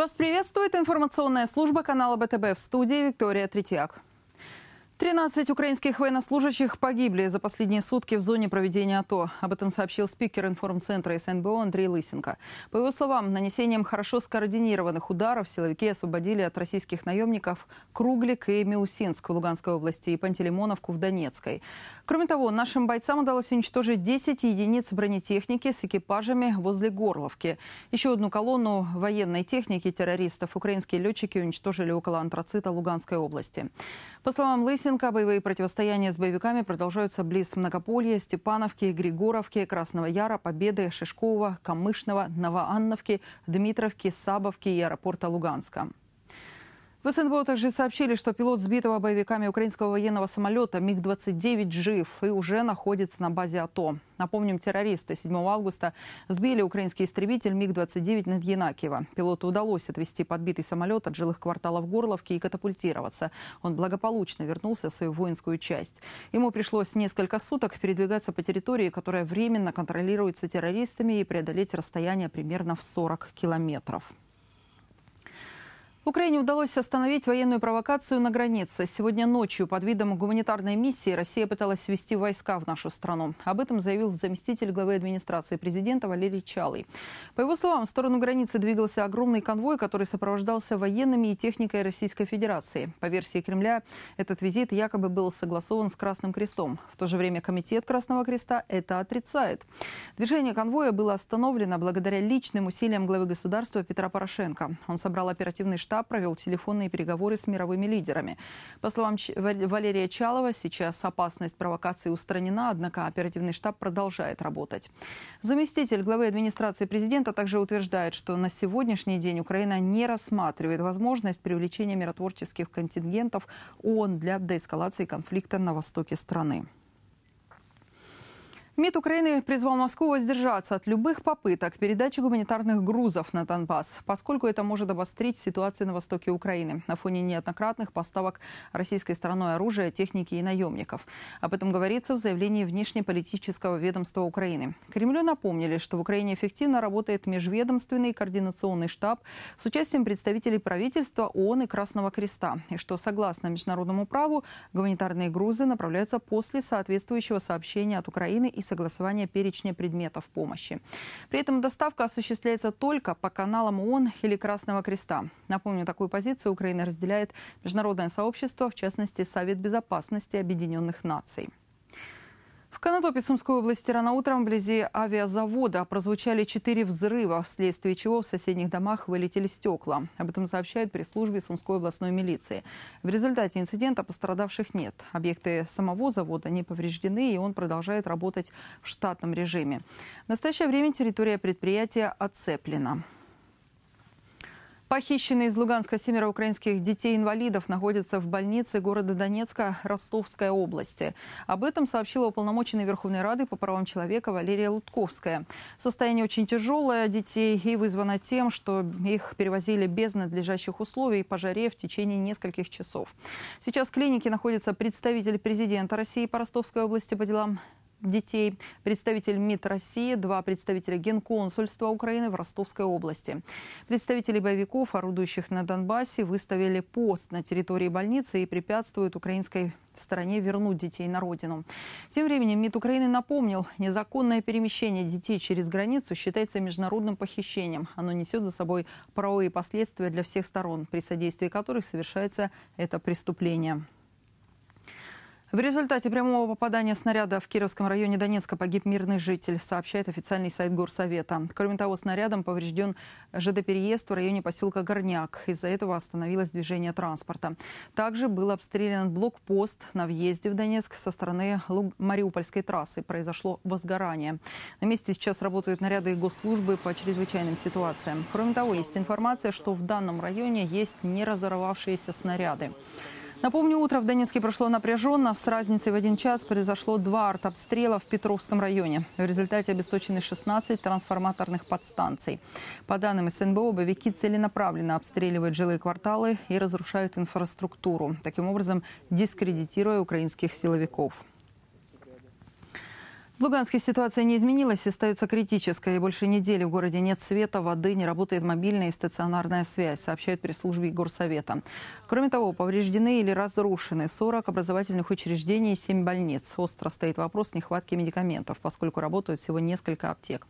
Вас приветствует информационная служба канала БТБ в студии Виктория Третьяк. 13 украинских военнослужащих погибли за последние сутки в зоне проведения АТО. Об этом сообщил спикер информцентра СНБО Андрей Лысенко. По его словам, нанесением хорошо скоординированных ударов силовики освободили от российских наемников Круглик и Миусинск в Луганской области и Пантелеймоновку в Донецкой. Кроме того, нашим бойцам удалось уничтожить 10 единиц бронетехники с экипажами возле Горловки. Еще одну колонну военной техники террористов украинские летчики уничтожили около антрацита Луганской области. По словам Лысенко, СНК боевые противостояния с боевиками продолжаются близ Многополья, Степановки, Григоровки, Красного Яра, Победы, Шишкова, Камышного, Новоанновки, Дмитровки, Сабовки и аэропорта Луганска. В СНБО также сообщили, что пилот сбитого боевиками украинского военного самолета МиГ-29 жив и уже находится на базе АТО. Напомним, террористы 7 августа сбили украинский истребитель МиГ-29 над Янакиево. Пилоту удалось отвести подбитый самолет от жилых кварталов Горловки и катапультироваться. Он благополучно вернулся в свою воинскую часть. Ему пришлось несколько суток передвигаться по территории, которая временно контролируется террористами и преодолеть расстояние примерно в 40 километров. Украине удалось остановить военную провокацию на границе. Сегодня ночью под видом гуманитарной миссии Россия пыталась ввести войска в нашу страну. Об этом заявил заместитель главы администрации президента Валерий Чалый. По его словам, в сторону границы двигался огромный конвой, который сопровождался военными и техникой Российской Федерации. По версии Кремля, этот визит якобы был согласован с Красным Крестом. В то же время Комитет Красного Креста это отрицает. Движение конвоя было остановлено благодаря личным усилиям главы государства Петра Порошенко. Он собрал оперативный штаб штаб провел телефонные переговоры с мировыми лидерами. По словам Валерия Чалова, сейчас опасность провокации устранена, однако оперативный штаб продолжает работать. Заместитель главы администрации президента также утверждает, что на сегодняшний день Украина не рассматривает возможность привлечения миротворческих контингентов ООН для деэскалации конфликта на востоке страны. МИД Украины призвал Москву воздержаться от любых попыток передачи гуманитарных грузов на Донбасс, поскольку это может обострить ситуацию на востоке Украины на фоне неоднократных поставок российской стороной оружия, техники и наемников. Об этом говорится в заявлении внешнеполитического ведомства Украины. Кремлю напомнили, что в Украине эффективно работает межведомственный координационный штаб с участием представителей правительства, ООН и Красного Креста, и что согласно международному праву гуманитарные грузы направляются после соответствующего сообщения от Украины и согласования перечня предметов помощи. При этом доставка осуществляется только по каналам ООН или Красного Креста. Напомню, такую позицию Украина разделяет международное сообщество, в частности, Совет Безопасности Объединенных Наций. Конотопе Сумской области рано утром вблизи авиазавода прозвучали четыре взрыва, вследствие чего в соседних домах вылетели стекла. Об этом сообщают пресс-службе Сумской областной милиции. В результате инцидента пострадавших нет. Объекты самого завода не повреждены, и он продолжает работать в штатном режиме. В настоящее время территория предприятия оцеплена. Похищенные из Луганска семеро украинских детей-инвалидов находятся в больнице города Донецка Ростовской области. Об этом сообщила уполномоченная Верховной Рады по правам человека Валерия Лутковская. Состояние очень тяжелое детей и вызвано тем, что их перевозили без надлежащих условий по жаре в течение нескольких часов. Сейчас в клинике находится представитель президента России по Ростовской области по делам детей, представитель МИД России, два представителя Генконсульства Украины в Ростовской области. Представители боевиков, орудующих на Донбассе, выставили пост на территории больницы и препятствуют украинской стороне вернуть детей на родину. Тем временем МИД Украины напомнил, незаконное перемещение детей через границу считается международным похищением. Оно несет за собой правовые последствия для всех сторон, при содействии которых совершается это преступление. В результате прямого попадания снаряда в Кировском районе Донецка погиб мирный житель, сообщает официальный сайт Горсовета. Кроме того, снарядом поврежден ЖД-переезд в районе поселка Горняк. Из-за этого остановилось движение транспорта. Также был обстрелян блокпост на въезде в Донецк со стороны Мариупольской трассы. Произошло возгорание. На месте сейчас работают наряды госслужбы по чрезвычайным ситуациям. Кроме того, есть информация, что в данном районе есть неразорвавшиеся снаряды. Напомню, утро в Донецке прошло напряженно. С разницей в один час произошло два артобстрела в Петровском районе. В результате обесточены 16 трансформаторных подстанций. По данным СНБО, боевики целенаправленно обстреливают жилые кварталы и разрушают инфраструктуру, таким образом дискредитируя украинских силовиков. В Луганске ситуация не изменилась и остается критической. больше недели в городе нет света, воды, не работает мобильная и стационарная связь, сообщают пресс службе горсовета. Кроме того, повреждены или разрушены 40 образовательных учреждений и 7 больниц. Остро стоит вопрос нехватки медикаментов, поскольку работают всего несколько аптек.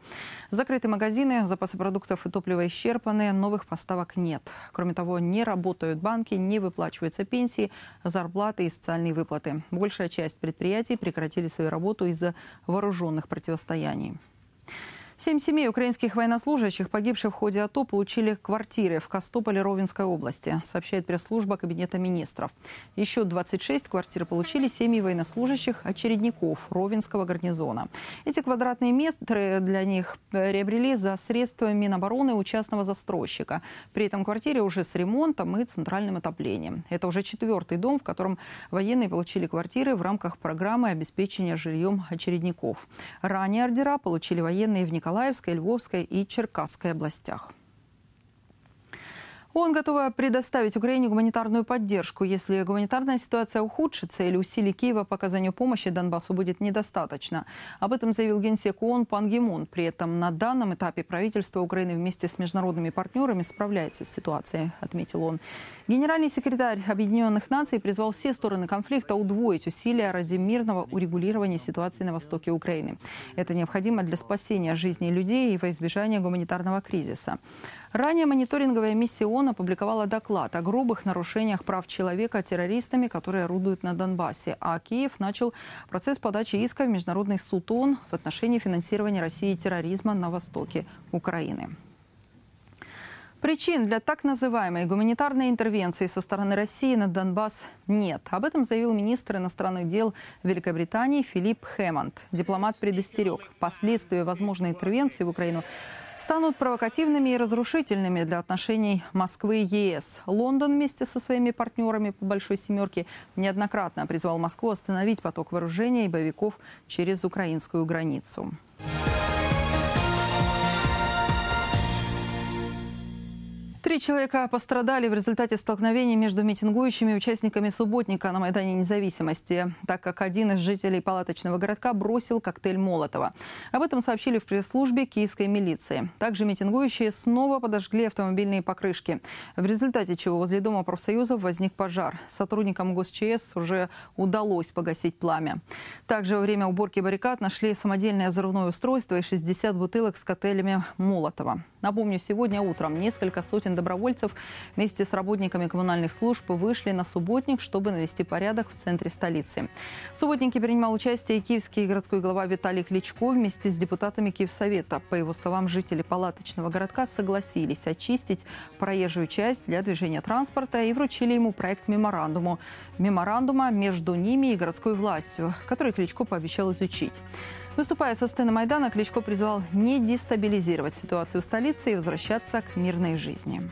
Закрыты магазины, запасы продуктов и топлива исчерпаны, новых поставок нет. Кроме того, не работают банки, не выплачиваются пенсии, зарплаты и социальные выплаты. Большая часть предприятий прекратили свою работу из-за вооружения вооруженных противостояний. Семь семей украинских военнослужащих, погибших в ходе АТО, получили квартиры в Костополе Ровенской области, сообщает пресс-служба Кабинета министров. Еще 26 квартир получили семьи военнослужащих очередников Ровенского гарнизона. Эти квадратные метры для них приобрели за средства Минобороны у частного застройщика. При этом квартире уже с ремонтом и центральным отоплением. Это уже четвертый дом, в котором военные получили квартиры в рамках программы обеспечения жильем очередников. Ранее ордера получили военные в Николаеве Николаевская, Львовской и Черкасской областях. Он готова предоставить Украине гуманитарную поддержку, если гуманитарная ситуация ухудшится или усилий Киева по оказанию помощи Донбассу будет недостаточно. Об этом заявил генсек ООН Пан Гимон. При этом на данном этапе правительство Украины вместе с международными партнерами справляется с ситуацией, отметил он. Генеральный секретарь Объединенных Наций призвал все стороны конфликта удвоить усилия ради мирного урегулирования ситуации на востоке Украины. Это необходимо для спасения жизни людей и во избежание гуманитарного кризиса. Ранее мониторинговая миссия ООН ООН опубликовала доклад о грубых нарушениях прав человека террористами, которые орудуют на Донбассе. А Киев начал процесс подачи иска в Международный суд ООН в отношении финансирования России терроризма на востоке Украины. Причин для так называемой гуманитарной интервенции со стороны России на Донбасс нет. Об этом заявил министр иностранных дел Великобритании Филипп Хэммонд. Дипломат предостерег, последствия возможной интервенции в Украину станут провокативными и разрушительными для отношений Москвы и ЕС. Лондон вместе со своими партнерами по «Большой семерке» неоднократно призвал Москву остановить поток вооружения и боевиков через украинскую границу. Три человека пострадали в результате столкновений между митингующими и участниками субботника на Майдане независимости, так как один из жителей палаточного городка бросил коктейль Молотова. Об этом сообщили в пресс-службе киевской милиции. Также митингующие снова подожгли автомобильные покрышки, в результате чего возле Дома профсоюзов возник пожар. Сотрудникам ГосЧС уже удалось погасить пламя. Также во время уборки баррикад нашли самодельное взрывное устройство и 60 бутылок с коктейлями Молотова. Напомню, сегодня утром несколько сотен добровольцев вместе с работниками коммунальных служб вышли на субботник, чтобы навести порядок в центре столицы. В субботнике принимал участие и киевский городской глава Виталий Кличко вместе с депутатами Киевсовета. По его словам, жители палаточного городка согласились очистить проезжую часть для движения транспорта и вручили ему проект меморандума. Меморандума между ними и городской властью, который Кличко пообещал изучить. Выступая со сцены Майдана, Кличко призвал не дестабилизировать ситуацию в столице и возвращаться к мирной жизни.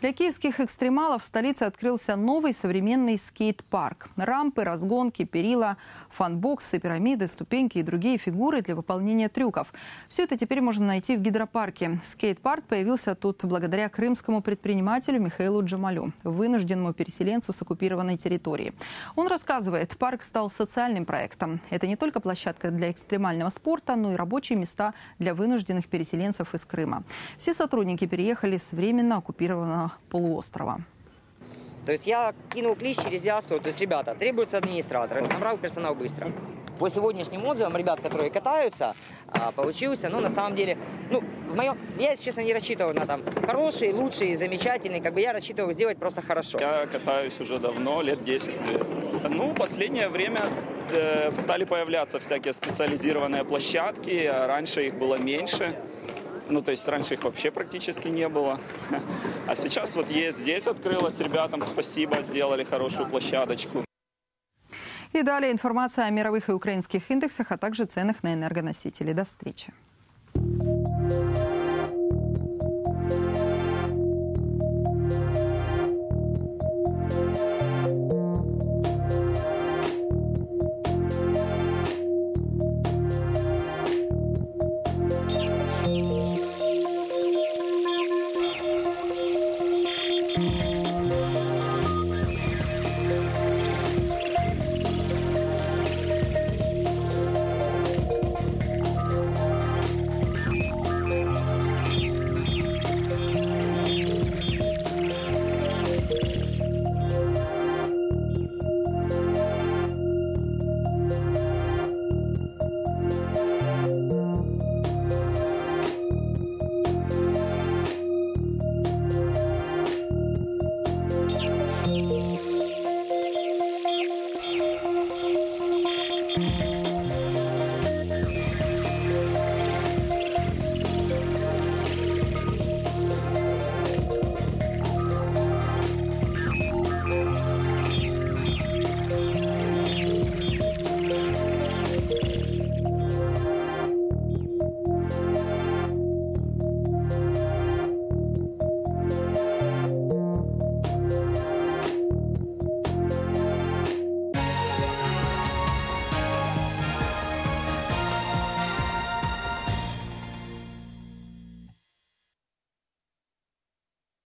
Для киевских экстремалов в столице открылся новый современный скейт-парк. Рампы, разгонки, перила, фанбоксы, пирамиды, ступеньки и другие фигуры для выполнения трюков. Все это теперь можно найти в гидропарке. Скейт-парк появился тут благодаря крымскому предпринимателю Михаилу Джамалю, вынужденному переселенцу с оккупированной территории. Он рассказывает, парк стал социальным проектом. Это не только площадка для экстремального спорта, но и рабочие места для вынужденных переселенцев из Крыма. Все сотрудники переехали с временно оккупированного полуострова. То есть я кинул клич через диаспору, то есть, ребята, требуется администратор, набрал персонал быстро. По сегодняшним отзывам ребят, которые катаются, а, получился, ну, на самом деле, ну, в моем, я, если честно, не рассчитывал на там хороший, лучший, замечательный, как бы я рассчитывал сделать просто хорошо. Я катаюсь уже давно, лет 10, наверное. Ну, последнее время э, стали появляться всякие специализированные площадки, а раньше их было меньше. Ну, то есть раньше их вообще практически не было. А сейчас вот есть, здесь открылось, ребятам спасибо, сделали хорошую площадочку. И далее информация о мировых и украинских индексах, а также ценах на энергоносители. До встречи.